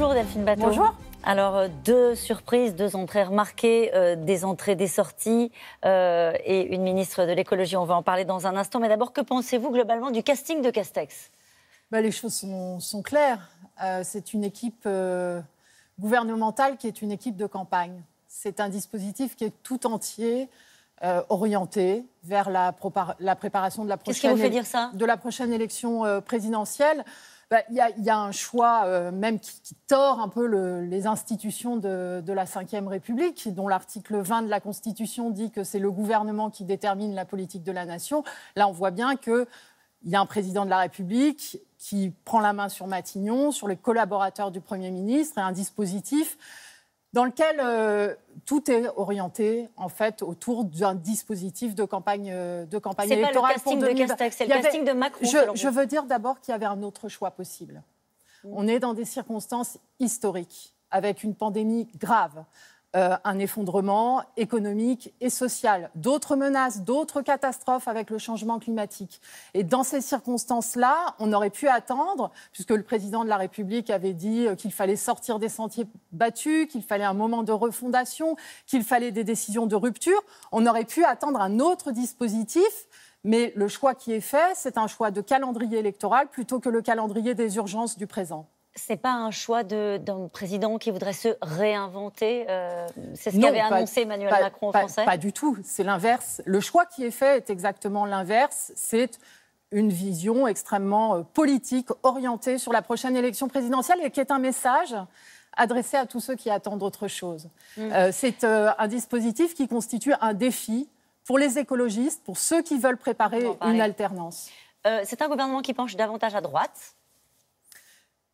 Bonjour Delphine Bateau. Bonjour. Alors, euh, deux surprises, deux entrées remarquées, euh, des entrées, des sorties euh, et une ministre de l'écologie. On va en parler dans un instant. Mais d'abord, que pensez-vous globalement du casting de Castex bah, Les choses sont, claires. c'est une équipe gouvernementale qui est une équipe de campagne. C'est un dispositif qui est tout entier orienté vers la, la, préparation de la prochaine, dire ça de la prochaine élection présidentielle. Bah, il y, a, un choix euh, même qui, tord un peu les institutions de, la Ve République, dont l'article 20 de la Constitution dit que c'est le gouvernement qui détermine la politique de la nation. Là, on voit bien que il y a un président de la République qui prend la main sur Matignon, sur les collaborateurs du Premier ministre et un dispositif dans lequel euh, tout est orienté en fait autour d'un dispositif de campagne euh, de campagne électorale pas le casting de Castex, c'est le casting de Macron. Je, veux dire d'abord qu'il y avait un autre choix possible. Mm. On est dans des circonstances historiques, avec une pandémie grave, euh, un effondrement économique et social, d'autres menaces, d'autres catastrophes avec le changement climatique. Et dans ces circonstances-là, on aurait pu attendre, puisque le président de la République avait dit euh, qu'il fallait sortir des sentiers battus, qu'il fallait un moment de refondation, qu'il fallait des décisions de rupture, on aurait pu attendre un autre dispositif. Mais le choix qui est fait, c'est un choix de calendrier électoral plutôt que le calendrier des urgences du présent n'est pas un choix d'un président qui voudrait se réinventer euh, C'est ce qu'avait annoncé Emmanuel Macron pas, français Pas du tout, c'est l'inverse. Le choix qui est fait est exactement l'inverse. C'est une vision extrêmement euh, politique, orientée sur la prochaine élection présidentielle et qui est un message adressé à tous ceux qui attendent autre chose. Mm. Euh, c'est un dispositif qui constitue un défi pour les écologistes, pour ceux qui veulent préparer une alternance. c'est un gouvernement qui penche davantage à droite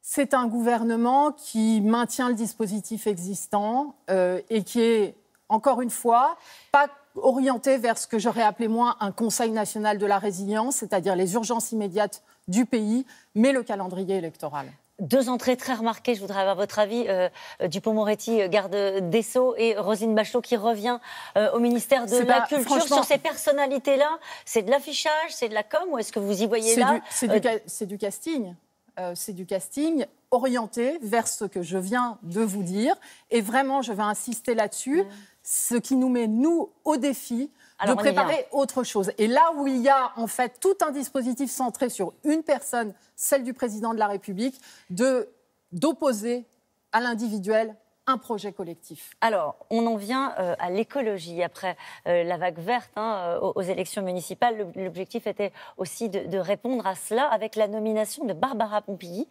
c'est un gouvernement qui maintient le dispositif existant euh, et qui est, encore une fois, pas orienté vers ce que j'aurais appelé moi un Conseil national de la résilience, c'est-à-dire les urgences immédiates du pays, mais le calendrier électoral. Deux entrées très remarquées, je voudrais avoir votre avis, euh, euh, Dupont-Moretti, garde des Sceaux, et Rosine Bachelot qui revient au ministère de la Culture. Sur ces personnalités-là, c'est de l'affichage, c'est de la com, ou est-ce que vous y voyez là C'est du casting euh, c'est du casting orienté vers ce que je viens de vous dire. Et vraiment, je vais insister là-dessus, mm. ce qui nous met, nous, au défi de préparer autre chose. Et là où il y a, en fait, tout un dispositif centré sur une personne, celle du président de la République, d'opposer à l'individuel un projet collectif Alors, on en vient euh, à l'écologie. Après euh, la vague verte hein, euh, aux, élections municipales, l'objectif était aussi de, répondre à cela avec la nomination de Barbara Pompili,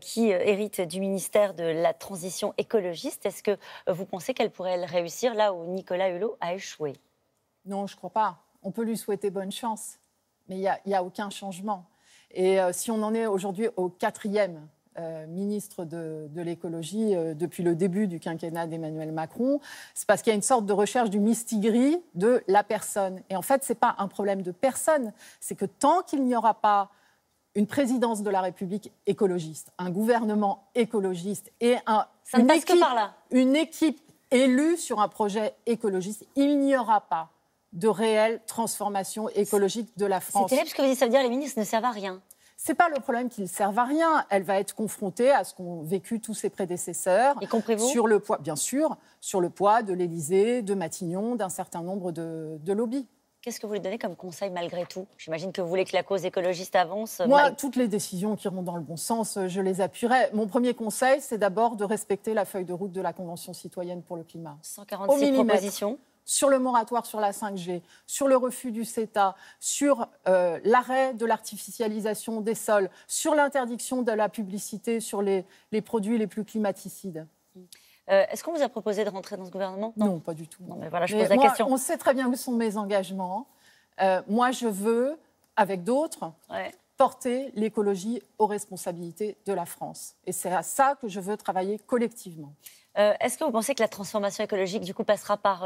qui hérite du ministère de la Transition écologiste. Est-ce que vous pensez qu'elle pourrait réussir là où Nicolas Hulot a échoué Non, je ne crois pas. On peut lui souhaiter bonne chance, mais il n'y a, a aucun changement. Et si on en est aujourd'hui au quatrième euh, ministre de, l'écologie euh, depuis le début du quinquennat d'Emmanuel Macron, c'est parce qu'il y a une sorte de recherche du mistigris de la personne. Et en fait, ce n'est pas un problème de personne, c'est que tant qu'il n'y aura pas une présidence de la République écologiste, un gouvernement écologiste et une, équipe, une équipe élue sur un projet écologiste, il n'y aura pas de réelle transformation écologique de la France. C'est terrible ce que vous dites, ça veut dire les ministres ne servent à rien n'est pas le problème qu'il serve à rien. Elle va être confrontée à ce qu'ont vécu tous ses prédécesseurs, y compris vous sur le poids, bien sûr, sur le poids de l'Élysée, de Matignon, d'un certain nombre de, de lobbies. Qu'est-ce que vous lui donnez comme conseil malgré tout J'imagine que vous voulez que la cause écologiste avance. Moi, toutes les décisions qui vont dans le bon sens, je les appuierai. Mon premier conseil, c'est d'abord de respecter la feuille de route de la Convention citoyenne pour le climat. 146 propositions sur le moratoire sur la 5G, sur le refus du CETA, sur euh, l'arrêt de l'artificialisation des sols, sur l'interdiction de la publicité sur les, produits les plus climaticides. Euh, est-ce qu'on vous a proposé de rentrer dans ce gouvernement non, pas du tout. On sait très bien où sont mes engagements. Euh, moi, je veux, avec d'autres, porter l'écologie aux responsabilités de la France. Et c'est à ça que je veux travailler collectivement. Est-ce que vous pensez que la transformation écologique, du coup, passera par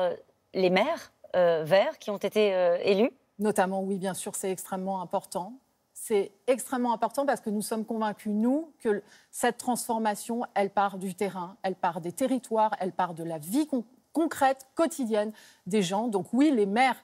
les maires euh, verts qui ont été euh, élus Notamment, oui, bien sûr, c'est extrêmement important. C'est extrêmement important parce que nous sommes convaincus, nous, que cette transformation, elle part du terrain, elle part des territoires, elle part de la vie concrète, quotidienne des gens. Donc oui, les maires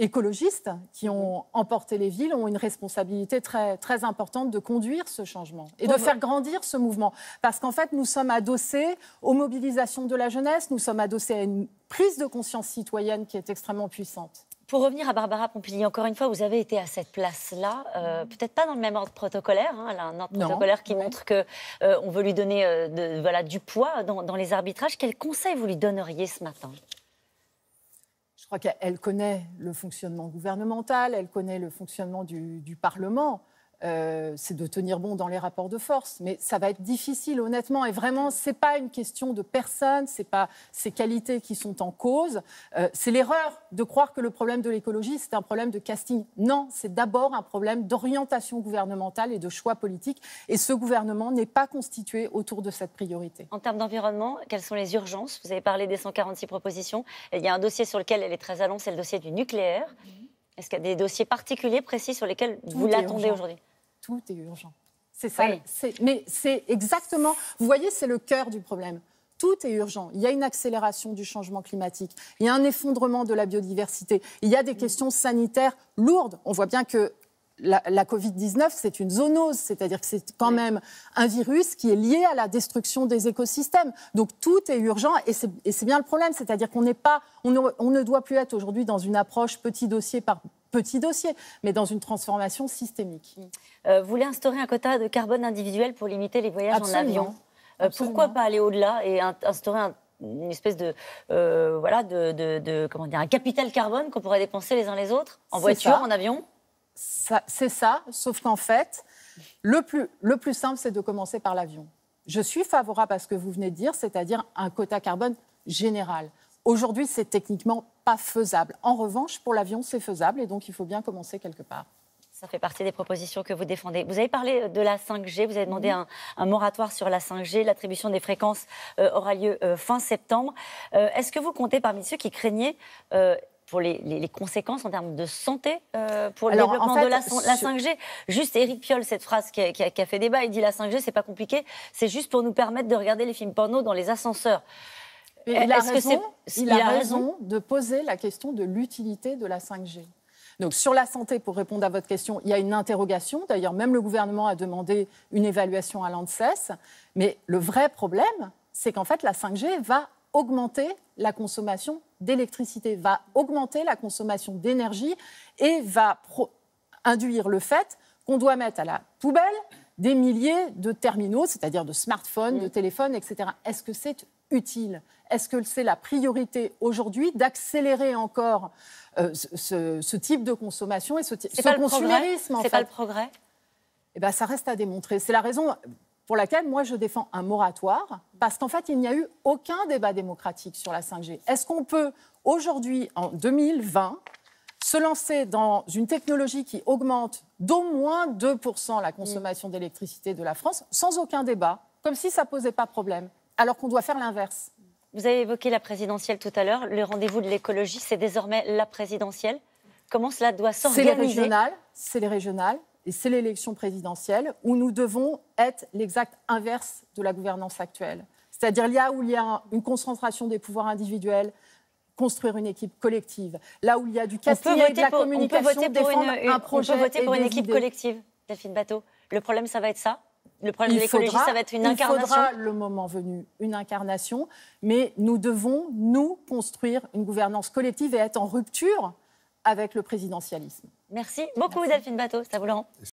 écologistes qui ont emporté les villes ont une responsabilité très, très importante de conduire ce changement et de faire grandir ce mouvement. Parce qu'en fait, nous sommes adossés aux mobilisations de la jeunesse, nous sommes adossés à une prise de conscience citoyenne qui est extrêmement puissante. Pour revenir à Barbara Pompili, encore une fois, vous avez été à cette place-là, euh, mm. peut-être pas dans le même ordre protocolaire. Hein, un ordre protocolaire qui montre que euh, on veut lui donner euh, voilà, du poids dans, dans les arbitrages. Quel conseil vous lui donneriez ce matin crois qu'elle connaît le fonctionnement gouvernemental, elle connaît le fonctionnement du Parlement. Euh, c'est de tenir bon dans les rapports de force. Mais ça va être difficile, honnêtement. Et vraiment, ce c'est pas une question de personne, c'est pas ces qualités qui sont en cause. Euh, c'est l'erreur de croire que le problème de l'écologie, c'est un problème de casting. Non, c'est d'abord un problème d'orientation gouvernementale et de choix politique. Et ce gouvernement n'est pas constitué autour de cette priorité. En termes d'environnement, quelles sont les urgences Vous avez parlé des 146 propositions. Il y a un dossier sur lequel elle est très allant, c'est le dossier du nucléaire. Mhm. Est-ce qu'il y a des dossiers particuliers, précis, sur lesquels vous l'attendez aujourd'hui tout est urgent. C'est ça. Mais c'est exactement. Vous voyez, c'est le cœur du problème. Tout est urgent. Il y a une accélération du changement climatique. Il y a un effondrement de la biodiversité. Il y a des mm. questions sanitaires lourdes. On voit bien que la, la Covid-19, c'est une zoonose, c'est-à-dire que c'est quand même un virus qui est lié à la destruction des écosystèmes. Donc tout est urgent et c'est bien le problème, c'est-à-dire qu'on n'est pas, ne, on ne, doit plus être aujourd'hui dans une approche petit dossier par petit dossier, mais dans une transformation systémique. Euh, vous voulez instaurer un quota de carbone individuel pour limiter les voyages en avion. Euh, pourquoi pas aller au-delà et instaurer un, une espèce de euh, voilà de, comment dire un capital carbone qu'on pourrait dépenser les uns les autres en voiture, en avion. C'est ça, sauf qu'en fait, le plus, le plus simple, c'est de commencer par l'avion. Je suis favorable à ce que vous venez de dire, c'est-à-dire un quota carbone général. Aujourd'hui, c'est techniquement pas faisable. En revanche, pour l'avion, c'est faisable et donc il faut bien commencer quelque part. Ça fait partie des propositions que vous défendez. Vous avez parlé euh, de la 5G, vous avez demandé un, moratoire sur la 5G. L'attribution des fréquences euh, aura lieu euh, fin septembre. Est-ce que vous comptez parmi ceux qui craignaient pour les, conséquences en termes de santé pour le développement de la, 5G. Juste Eric Piolle, cette phrase qui a, qui a fait débat, il dit la 5G, c'est pas compliqué, c'est juste pour nous permettre de regarder les films porno dans les ascenseurs. Eh, il a, raison, de poser la question de l'utilité de la 5G. Donc sur la santé, pour répondre à votre question, il y a une interrogation. D'ailleurs, même le gouvernement a demandé une évaluation à l'ANSES. Mais le vrai problème, c'est qu'en fait, la 5G va augmenter la consommation d'électricité, va augmenter la consommation d'énergie et va induire le fait qu'on doit mettre à la poubelle des milliers de terminaux, c'est-à-dire de smartphones, de mm. téléphones, etc. Est-ce que c'est utile est-ce que c'est la priorité aujourd'hui d'accélérer encore euh, ce, type de consommation et ce, ce pas consumérisme C'est pas le progrès Eh bien, ça reste à démontrer. C'est la raison pour laquelle moi je défends un moratoire, parce qu'en fait, il n'y a eu aucun débat démocratique sur la 5G. Est-ce qu'on peut aujourd'hui, en 2020, se lancer dans une technologie qui augmente d'au moins 2% la consommation mm. d'électricité de la France sans aucun débat, comme si ça ne posait pas problème, alors qu'on doit faire l'inverse vous avez évoqué la présidentielle tout à l'heure. Le rendez-vous de l'écologie, c'est désormais la présidentielle. Comment cela doit s'organiser C'est les régionales, c'est les régionales et c'est l'élection présidentielle où nous devons être l'exact inverse de la gouvernance actuelle. C'est-à-dire là où il y a une concentration des pouvoirs individuels, construire une équipe collective. Là où il y a du casting et de la communication, on peut voter pour une, un projet. On peut voter pour une équipe collective, Delphine Bateau. Le problème, ça va être ça le problème de l'écologie, ça va être une incarnation. faudra le moment venu une incarnation, mais nous devons, nous, construire une gouvernance collective et être en rupture avec le présidentialisme. Merci beaucoup, Delphine Bateau. Ça vous